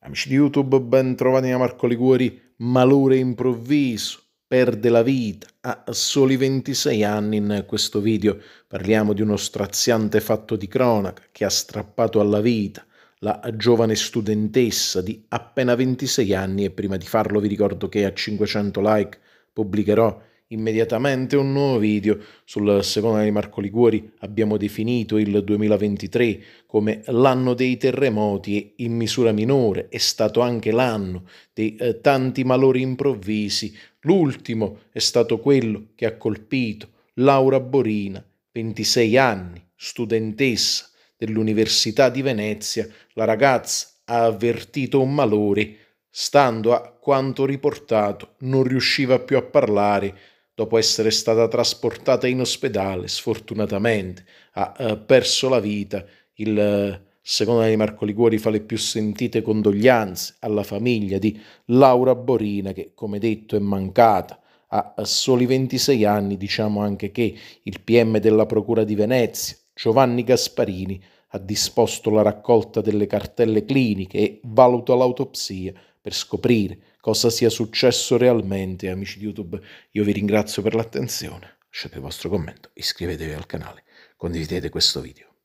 Amici di YouTube, ben trovati da Marco Liguori. Malore improvviso, perde la vita. A soli 26 anni in questo video parliamo di uno straziante fatto di cronaca che ha strappato alla vita la giovane studentessa di appena 26 anni e prima di farlo vi ricordo che a 500 like pubblicherò immediatamente un nuovo video sul secondo di Marco Liguori. Abbiamo definito il 2023 come l'anno dei terremoti e in misura minore è stato anche l'anno dei eh, tanti malori improvvisi. L'ultimo è stato quello che ha colpito Laura Borina, 26 anni, studentessa dell'Università di Venezia. La ragazza ha avvertito un malore Stando a quanto riportato, non riusciva più a parlare dopo essere stata trasportata in ospedale, sfortunatamente ha eh, perso la vita. Il eh, secondo di Marco Liguori fa le più sentite condoglianze alla famiglia di Laura Borina che, come detto, è mancata. A eh, soli 26 anni diciamo anche che il PM della Procura di Venezia, Giovanni Gasparini, ha disposto la raccolta delle cartelle cliniche e valuta l'autopsia per scoprire cosa sia successo realmente. Amici di YouTube, io vi ringrazio per l'attenzione, lasciate il vostro commento, iscrivetevi al canale, condividete questo video.